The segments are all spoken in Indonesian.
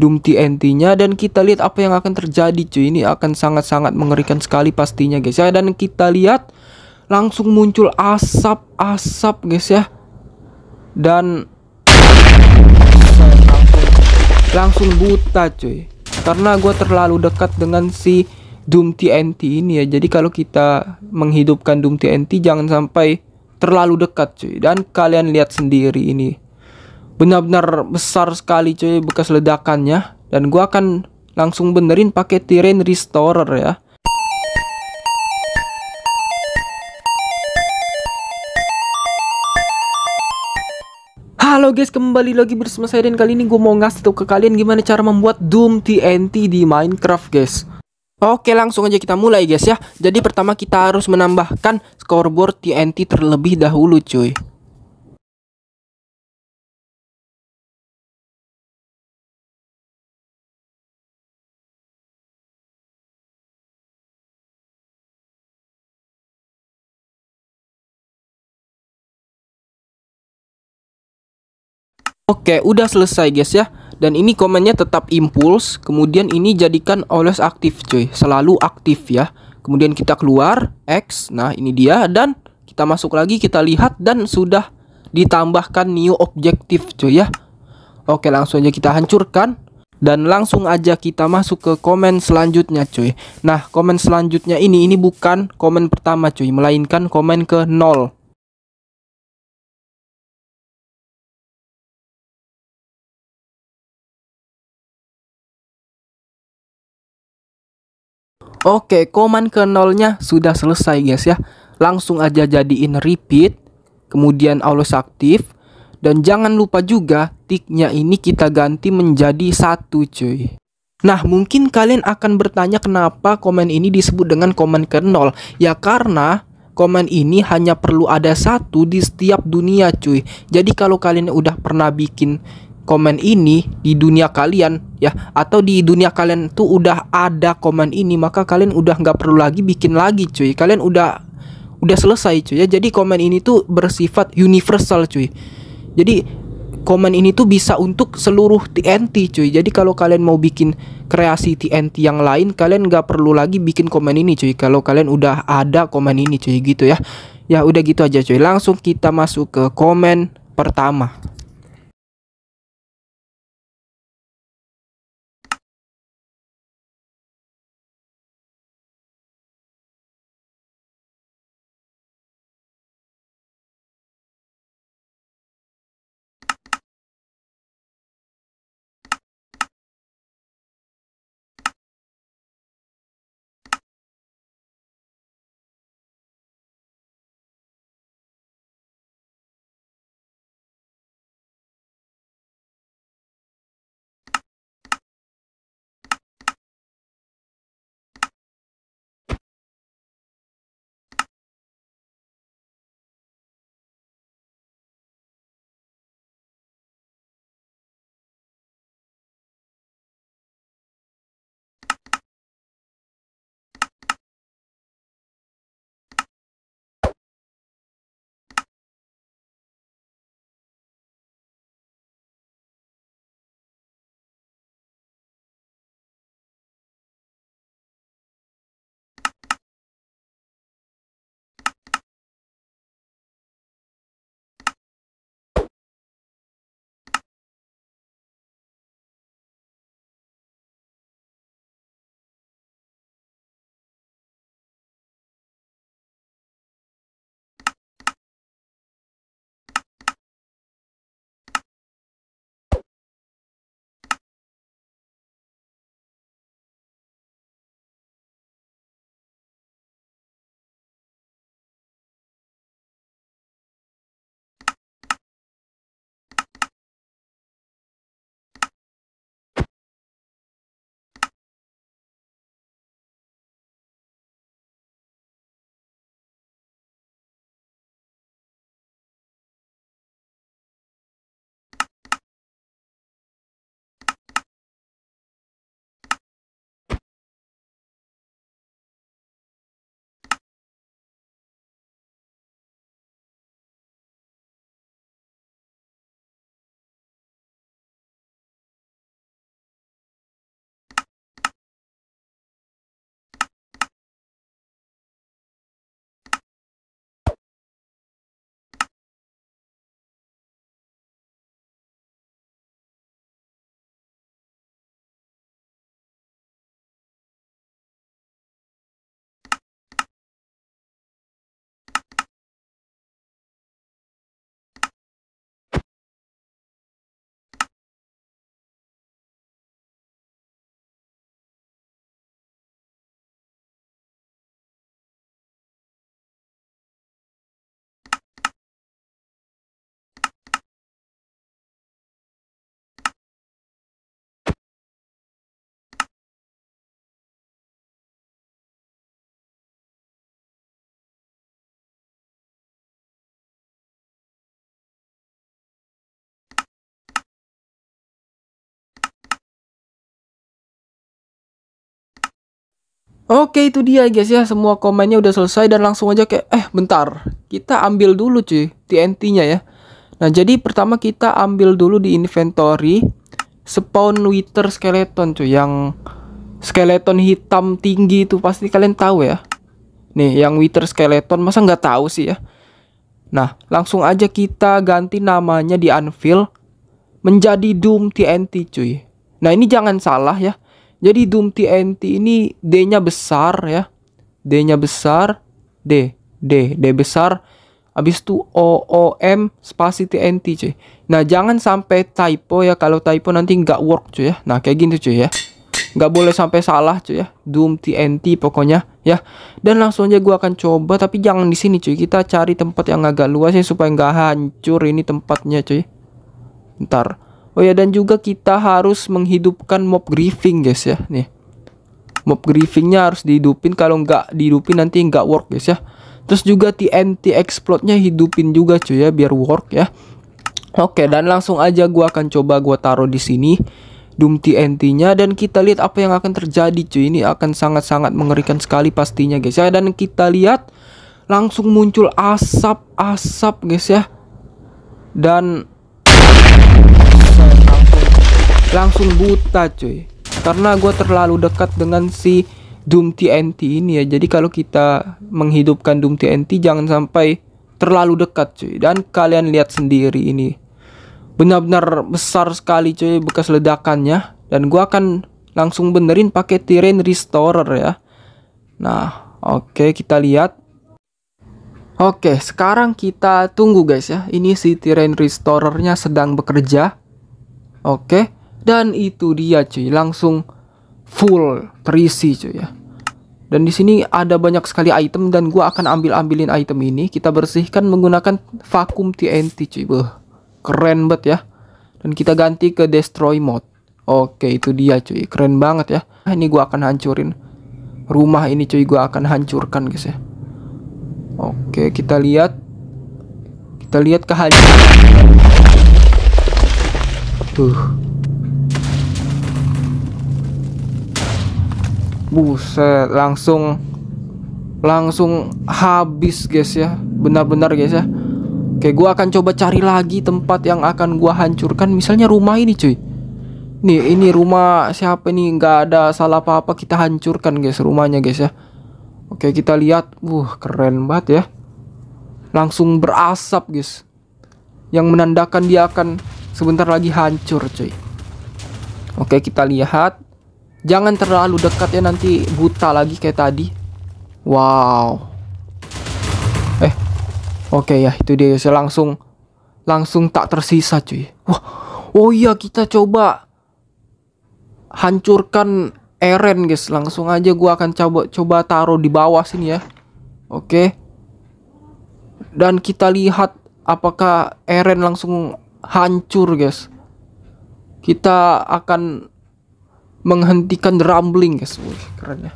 Doom TNT-nya dan kita lihat apa yang akan terjadi cuy. Ini akan sangat-sangat mengerikan sekali pastinya guys ya. Dan kita lihat langsung muncul asap-asap guys ya. Dan langsung, langsung buta cuy. Karena gue terlalu dekat dengan si Doom TNT ini ya. Jadi kalau kita menghidupkan Doom TNT jangan sampai terlalu dekat cuy. Dan kalian lihat sendiri ini benar-benar besar sekali cuy bekas ledakannya dan gua akan langsung benerin pakai terrain restorer ya Halo guys, kembali lagi bersama saya dan kali ini gue mau ngasih tau ke kalian gimana cara membuat Doom TNT di Minecraft guys Oke langsung aja kita mulai guys ya Jadi pertama kita harus menambahkan scoreboard TNT terlebih dahulu cuy Oke, udah selesai guys ya. Dan ini komennya tetap impuls, kemudian ini jadikan always aktif cuy, selalu aktif ya. Kemudian kita keluar X. Nah, ini dia dan kita masuk lagi kita lihat dan sudah ditambahkan new objektif cuy ya. Oke, langsung aja kita hancurkan dan langsung aja kita masuk ke komen selanjutnya cuy. Nah, komen selanjutnya ini ini bukan komen pertama cuy, melainkan komen ke 0. Oke, command ke nolnya sudah selesai guys ya. Langsung aja jadiin repeat, kemudian always aktif. Dan jangan lupa juga tiknya ini kita ganti menjadi satu cuy. Nah, mungkin kalian akan bertanya kenapa komen ini disebut dengan komen ke nol. Ya karena komen ini hanya perlu ada satu di setiap dunia cuy. Jadi kalau kalian udah pernah bikin komen ini di dunia kalian ya atau di dunia kalian tuh udah ada komen ini maka kalian udah nggak perlu lagi bikin lagi cuy kalian udah udah selesai cuy ya jadi komen ini tuh bersifat universal cuy jadi komen ini tuh bisa untuk seluruh TNT cuy jadi kalau kalian mau bikin kreasi TNT yang lain kalian nggak perlu lagi bikin komen ini cuy kalau kalian udah ada komen ini cuy gitu ya ya udah gitu aja cuy langsung kita masuk ke komen pertama Oke itu dia guys ya semua komennya udah selesai dan langsung aja kayak eh bentar kita ambil dulu cuy TNT-nya ya. Nah jadi pertama kita ambil dulu di inventory spawn wither skeleton cuy yang skeleton hitam tinggi itu pasti kalian tahu ya. Nih yang wither skeleton masa nggak tahu sih ya. Nah langsung aja kita ganti namanya di anvil menjadi doom TNT cuy. Nah ini jangan salah ya jadi Doom TNT ini D-nya besar ya. D-nya besar, D, D, D besar. Habis itu O, O, M, spasi TNT cuy. Nah jangan sampai typo ya. Kalau typo nanti nggak work cuy ya. Nah kayak gini cuy ya. Nggak boleh sampai salah cuy ya. Doom TNT pokoknya ya. Dan langsung aja gue akan coba. Tapi jangan di sini cuy. Kita cari tempat yang agak luas ya. Supaya nggak hancur ini tempatnya cuy. Ntar. Oh ya dan juga kita harus menghidupkan mob griefing guys ya nih. Mob griefingnya harus dihidupin kalau nggak dihidupin nanti nggak work guys ya. Terus juga TNT explode-nya hidupin juga cuy ya biar work ya. Oke dan langsung aja gua akan coba gua taruh di sini Doom TNT-nya dan kita lihat apa yang akan terjadi cuy. Ini akan sangat-sangat mengerikan sekali pastinya guys ya dan kita lihat langsung muncul asap-asap guys ya. Dan langsung buta cuy karena gue terlalu dekat dengan si Doom TNT ini ya jadi kalau kita menghidupkan Doom TNT jangan sampai terlalu dekat cuy dan kalian lihat sendiri ini benar-benar besar sekali cuy bekas ledakannya dan gue akan langsung benerin pakai terrain restorer ya nah oke okay, kita lihat oke sekarang kita tunggu guys ya ini si terrain restorernya sedang bekerja oke okay. Dan itu dia cuy, langsung full terisi cuy ya. Dan di sini ada banyak sekali item dan gua akan ambil-ambilin item ini. Kita bersihkan menggunakan vakum TNT cuy. Beuh, keren banget ya. Dan kita ganti ke destroy mode. Oke, itu dia cuy. Keren banget ya. Nah, ini gua akan hancurin rumah ini cuy. Gua akan hancurkan guys ya. Oke, kita lihat. Kita lihat kehancuran. Tuh. buset langsung langsung habis guys ya benar-benar guys ya Oke, gue akan coba cari lagi tempat yang akan gue hancurkan. Misalnya rumah ini, cuy. Nih, ini rumah siapa nih? Nggak ada salah apa-apa. Kita hancurkan, guys, rumahnya, guys ya. Oke, kita lihat. wah keren banget ya. Langsung berasap, guys. Yang menandakan dia akan sebentar lagi hancur, cuy. Oke, kita lihat. Jangan terlalu dekat ya nanti buta lagi kayak tadi. Wow. Eh. Oke okay, ya, itu dia Saya Langsung langsung tak tersisa cuy. Wah. Oh iya kita coba hancurkan Eren guys. Langsung aja gua akan coba coba taruh di bawah sini ya. Oke. Okay. Dan kita lihat apakah Eren langsung hancur guys. Kita akan menghentikan rambling guys Wih, keren ya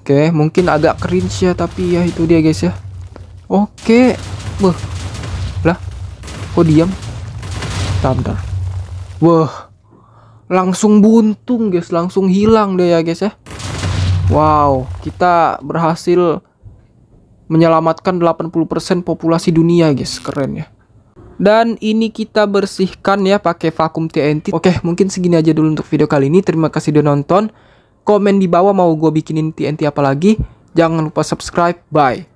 oke mungkin agak cringe ya tapi ya itu dia guys ya oke Wah. lah kok diam bentar, wah langsung buntung guys langsung hilang deh ya guys ya wow kita berhasil menyelamatkan 80% populasi dunia guys keren ya dan ini kita bersihkan ya pakai vakum TNT. Oke, mungkin segini aja dulu untuk video kali ini. Terima kasih sudah nonton. Komen di bawah mau gue bikinin TNT apa lagi. Jangan lupa subscribe. Bye.